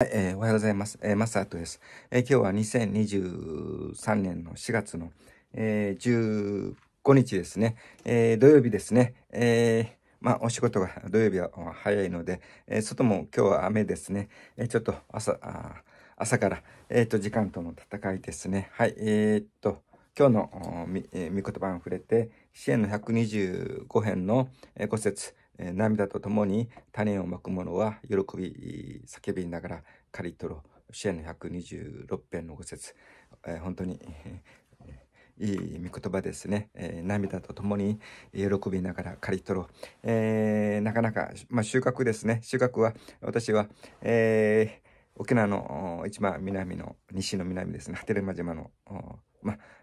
はい、えー、おはようございます。えー、マスタートです、えー、今日は2023年の4月の、えー、15日ですね、えー、土曜日ですね、えー、まあ、お仕事が土曜日は早いので、えー、外も今日は雨ですね、えー、ちょっと朝、朝から、えー、と、時間との戦いですね。はい、えー、っと、今日の、えー、言葉に触れて、支援の125編の、えー、骨折、涙とともに種をまく者は喜び叫びながら刈り取ろう支援の126編のご節、えー、本当にいい御言葉ですね。えー、涙とともに喜びながら刈り取ろう。えー、なかなか、まあ、収穫ですね。収穫は、私は、えー、沖縄の一番南の、西の南ですね、波照間島の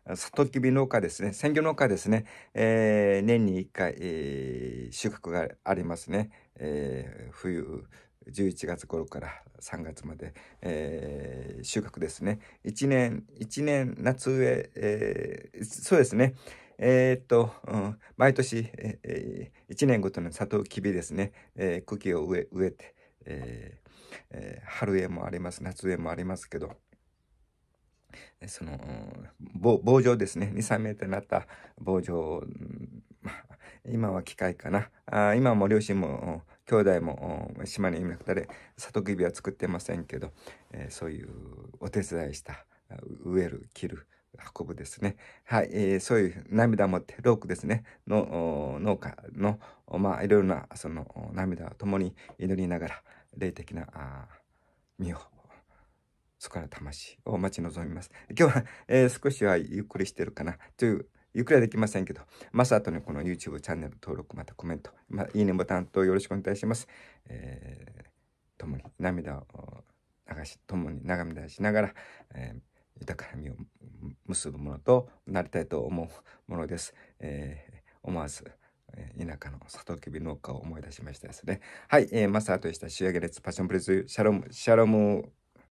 里キビ農家ですね、鮮魚農家ですね、えー、年に1回、えー、収穫がありますね。えー、冬、11月頃から3月まで、えー、収穫ですね。1年、1年夏植えー、そうですね。えー、っと、うん、毎年、えー、1年ごとのサトウキビですね、えー、茎を植え植えて、えーえー、春植えもあります、夏植えもありますけど、その、棒棒状ですね。2、3メートルになった棒状、今は機械かな。あ今も両親も兄弟も島にいなくたれ。里首は作ってませんけど、えー、そういうお手伝いした、植える、切る、運ぶですね。はい、えー、そういう涙を持って、ロークですね、の農家の、まあ、いろいろなその涙を共に祈りながら、霊的な身をそこから魂を待ち望みます。今日は、えー、少しはゆっくりしてるかなという、ゆっくりはできませんけど、まさとのこの YouTube チャンネル登録、またコメント、まあ、いいねボタンとよろしくお願いします。えー、共に涙を流し、共にめ出しながら、えー、豊かな身を結ぶものとなりたいと思うものです。えー、思わず、田舎のサトウキビ農家を思い出しましたですね。はい、えー、マサーとした仕上げ列パッションプレス、シャロム、シャロム、